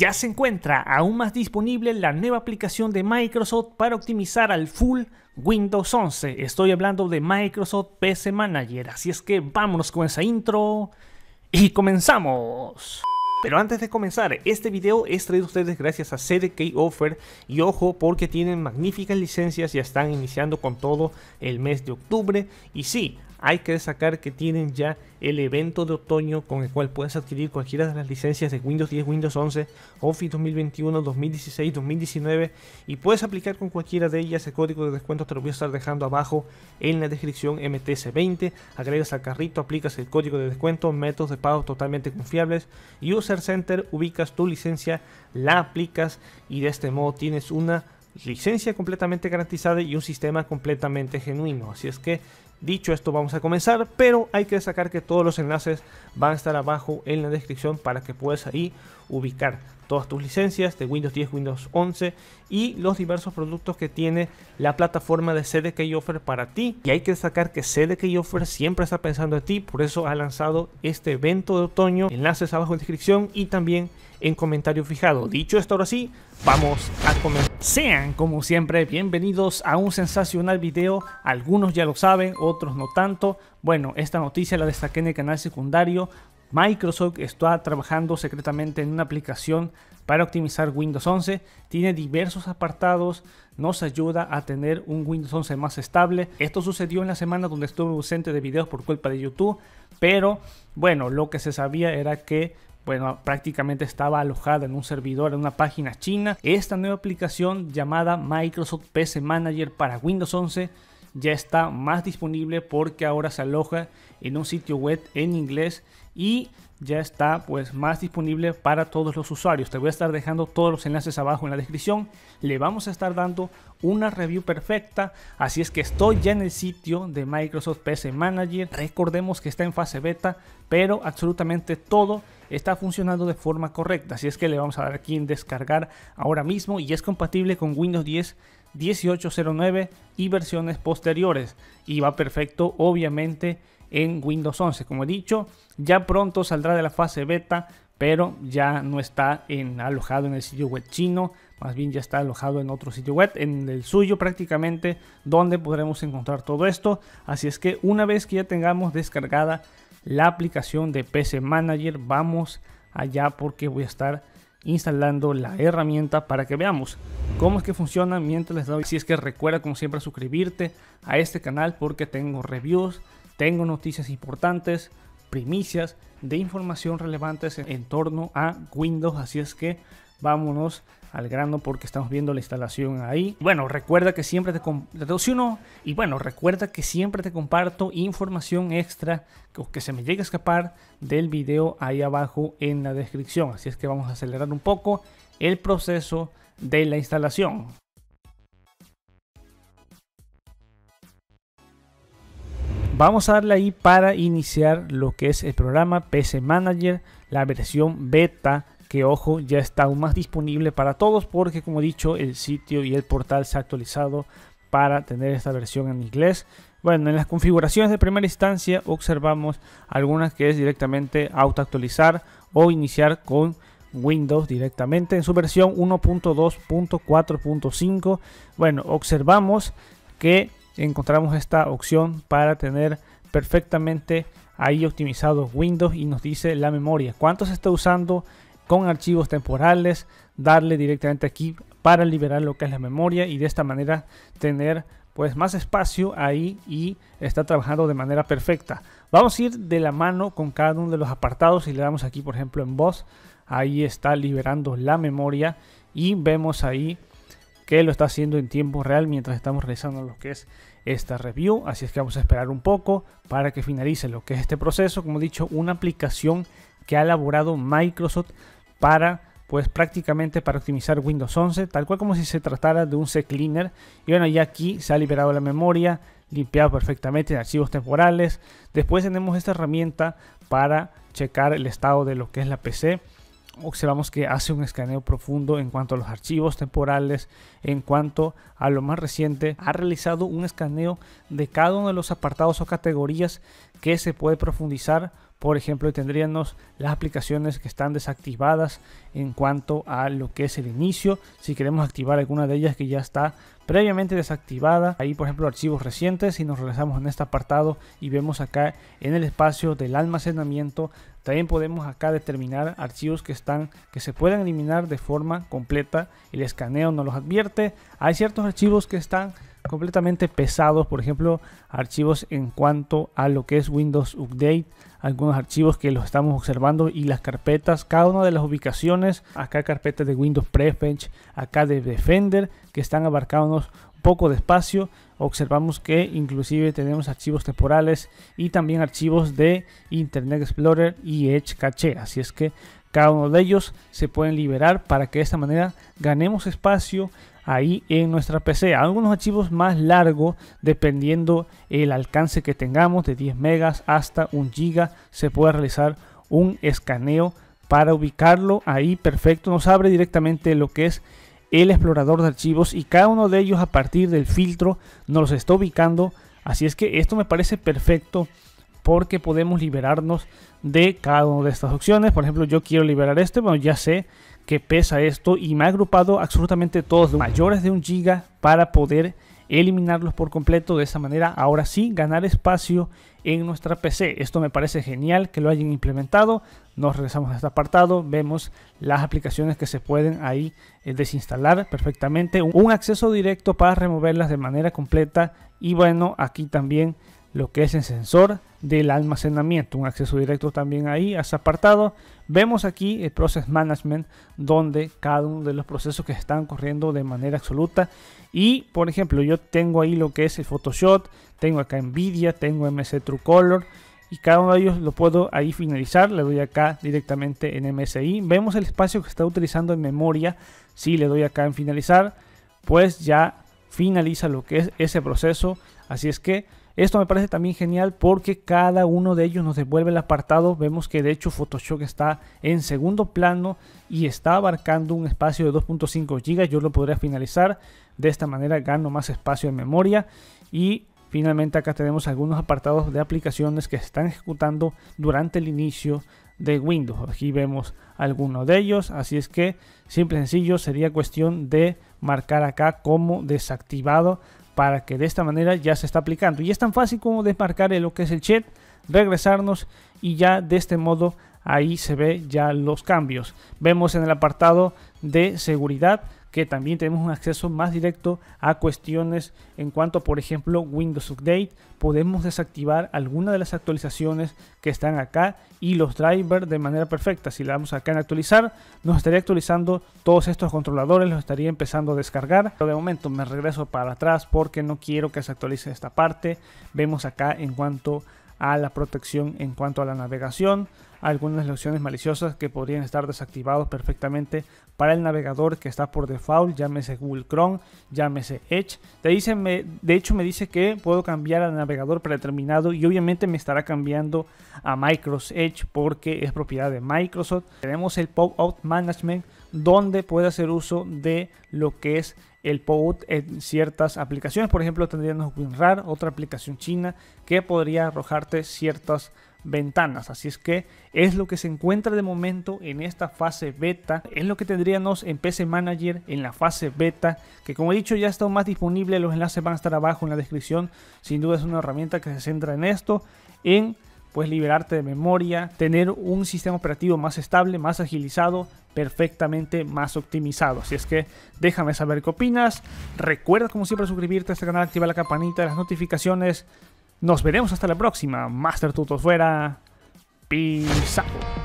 Ya se encuentra aún más disponible la nueva aplicación de Microsoft para optimizar al full Windows 11. Estoy hablando de Microsoft PC Manager, así es que vámonos con esa intro y comenzamos. Pero antes de comenzar, este video es traído a ustedes gracias a CDK Offer y ojo porque tienen magníficas licencias, y están iniciando con todo el mes de octubre y sí, hay que destacar que tienen ya el evento de otoño con el cual puedes adquirir cualquiera de las licencias de Windows 10, Windows 11, Office 2021, 2016, 2019 y puedes aplicar con cualquiera de ellas. El código de descuento te lo voy a estar dejando abajo en la descripción MTC20. Agregas al carrito, aplicas el código de descuento, métodos de pago totalmente confiables, User Center, ubicas tu licencia, la aplicas y de este modo tienes una licencia completamente garantizada y un sistema completamente genuino. Así es que Dicho esto, vamos a comenzar, pero hay que destacar que todos los enlaces van a estar abajo en la descripción para que puedas ahí ubicar todas tus licencias de Windows 10, Windows 11 y los diversos productos que tiene la plataforma de CDK Offer para ti. Y hay que destacar que CDK Offer siempre está pensando en ti, por eso ha lanzado este evento de otoño. Enlaces abajo en descripción y también en comentario fijado. Dicho esto, ahora sí, vamos a comenzar. Sean como siempre bienvenidos a un sensacional video. Algunos ya lo saben, otros no tanto. Bueno, esta noticia la destaqué en el canal secundario Microsoft está trabajando secretamente en una aplicación para optimizar Windows 11. Tiene diversos apartados, nos ayuda a tener un Windows 11 más estable. Esto sucedió en la semana donde estuve ausente de videos por culpa de YouTube, pero bueno, lo que se sabía era que bueno, prácticamente estaba alojada en un servidor, en una página china. Esta nueva aplicación llamada Microsoft PC Manager para Windows 11 ya está más disponible porque ahora se aloja en un sitio web en inglés y ya está pues más disponible para todos los usuarios. Te voy a estar dejando todos los enlaces abajo en la descripción. Le vamos a estar dando una review perfecta, así es que estoy ya en el sitio de Microsoft PC Manager. Recordemos que está en fase beta, pero absolutamente todo está funcionando de forma correcta, así es que le vamos a dar aquí en descargar ahora mismo y es compatible con Windows 10 1809 y versiones posteriores y va perfecto obviamente en Windows 11 como he dicho ya pronto saldrá de la fase beta pero ya no está en, alojado en el sitio web chino más bien ya está alojado en otro sitio web en el suyo prácticamente donde podremos encontrar todo esto así es que una vez que ya tengamos descargada la aplicación de PC Manager vamos allá porque voy a estar instalando la herramienta para que veamos cómo es que funciona mientras les doy. Si es que recuerda como siempre suscribirte a este canal porque tengo reviews, tengo noticias importantes, primicias de información relevantes en torno a Windows. Así es que vámonos al grano porque estamos viendo la instalación ahí. Bueno, recuerda que siempre te y bueno, recuerda que siempre te comparto información extra que, que se me llegue a escapar del video ahí abajo en la descripción. Así es que vamos a acelerar un poco el proceso de la instalación. Vamos a darle ahí para iniciar lo que es el programa PC Manager, la versión beta que ojo ya está aún más disponible para todos porque como he dicho el sitio y el portal se ha actualizado para tener esta versión en inglés. Bueno, en las configuraciones de primera instancia observamos algunas que es directamente autoactualizar o iniciar con Windows directamente en su versión 1.2.4.5. Bueno, observamos que encontramos esta opción para tener perfectamente ahí optimizado Windows y nos dice la memoria, cuánto se está usando con archivos temporales, darle directamente aquí para liberar lo que es la memoria y de esta manera tener pues más espacio ahí y está trabajando de manera perfecta. Vamos a ir de la mano con cada uno de los apartados y le damos aquí por ejemplo en voz, ahí está liberando la memoria y vemos ahí que lo está haciendo en tiempo real mientras estamos realizando lo que es esta review. Así es que vamos a esperar un poco para que finalice lo que es este proceso. Como he dicho, una aplicación que ha elaborado Microsoft para pues prácticamente para optimizar Windows 11, tal cual como si se tratara de un cleaner Y bueno, ya aquí se ha liberado la memoria, limpiado perfectamente en archivos temporales. Después tenemos esta herramienta para checar el estado de lo que es la PC. Observamos que hace un escaneo profundo en cuanto a los archivos temporales, en cuanto a lo más reciente, ha realizado un escaneo de cada uno de los apartados o categorías que se puede profundizar por ejemplo, tendríamos las aplicaciones que están desactivadas en cuanto a lo que es el inicio. Si queremos activar alguna de ellas que ya está previamente desactivada, ahí por ejemplo archivos recientes, si nos regresamos en este apartado y vemos acá en el espacio del almacenamiento, también podemos acá determinar archivos que están que se pueden eliminar de forma completa. El escaneo no los advierte. Hay ciertos archivos que están completamente pesados, por ejemplo, archivos en cuanto a lo que es Windows Update, algunos archivos que los estamos observando y las carpetas, cada una de las ubicaciones, acá carpetas de Windows Prefetch, acá de Defender, que están abarcándonos un poco de espacio, observamos que inclusive tenemos archivos temporales y también archivos de Internet Explorer y Edge Cache, así es que cada uno de ellos se pueden liberar para que de esta manera ganemos espacio ahí en nuestra PC. Algunos archivos más largos dependiendo el alcance que tengamos de 10 megas hasta un giga se puede realizar un escaneo para ubicarlo ahí perfecto. Nos abre directamente lo que es el explorador de archivos y cada uno de ellos a partir del filtro nos los está ubicando. Así es que esto me parece perfecto porque podemos liberarnos de cada una de estas opciones. Por ejemplo, yo quiero liberar este, bueno, ya sé que pesa esto y me ha agrupado absolutamente todos los mayores de un giga para poder eliminarlos por completo de esa manera ahora sí ganar espacio en nuestra PC esto me parece genial que lo hayan implementado nos regresamos a este apartado vemos las aplicaciones que se pueden ahí eh, desinstalar perfectamente un acceso directo para removerlas de manera completa y bueno aquí también lo que es el sensor del almacenamiento, un acceso directo también ahí a ese apartado. Vemos aquí el Process Management, donde cada uno de los procesos que están corriendo de manera absoluta. Y por ejemplo, yo tengo ahí lo que es el Photoshop, tengo acá Nvidia, tengo MC True Color. Y cada uno de ellos lo puedo ahí finalizar. Le doy acá directamente en MSI. Vemos el espacio que está utilizando en memoria. Si le doy acá en finalizar, pues ya finaliza lo que es ese proceso. Así es que esto me parece también genial porque cada uno de ellos nos devuelve el apartado. Vemos que de hecho Photoshop está en segundo plano y está abarcando un espacio de 2.5 GB. Yo lo podría finalizar. De esta manera gano más espacio en memoria. Y finalmente acá tenemos algunos apartados de aplicaciones que se están ejecutando durante el inicio de Windows. Aquí vemos algunos de ellos, así es que simple y sencillo sería cuestión de marcar acá como desactivado para que de esta manera ya se está aplicando. Y es tan fácil como desmarcar lo que es el chat, regresarnos y ya de este modo ahí se ve ya los cambios. Vemos en el apartado de seguridad que también tenemos un acceso más directo a cuestiones en cuanto, por ejemplo, Windows Update. Podemos desactivar alguna de las actualizaciones que están acá y los drivers de manera perfecta. Si le damos acá en actualizar, nos estaría actualizando todos estos controladores, los estaría empezando a descargar. Pero de momento me regreso para atrás porque no quiero que se actualice esta parte. Vemos acá en cuanto a la protección, en cuanto a la navegación algunas lecciones maliciosas que podrían estar desactivados perfectamente para el navegador que está por default, llámese Google Chrome, llámese Edge. De, me, de hecho me dice que puedo cambiar al navegador predeterminado y obviamente me estará cambiando a Microsoft Edge porque es propiedad de Microsoft. Tenemos el Pop-Out Management donde puede hacer uso de lo que es el POUT en ciertas aplicaciones. Por ejemplo, tendríamos WinRAR, otra aplicación china que podría arrojarte ciertas ventanas. Así es que es lo que se encuentra de momento en esta fase beta. Es lo que tendríamos en PC Manager en la fase beta, que como he dicho ya está más disponible. Los enlaces van a estar abajo en la descripción. Sin duda es una herramienta que se centra en esto, en pues liberarte de memoria, tener un sistema operativo más estable, más agilizado, perfectamente más optimizado. Así es que déjame saber qué opinas. Recuerda como siempre suscribirte a este canal, activar la campanita de las notificaciones nos veremos hasta la próxima. Master Tutos fuera. Peace out.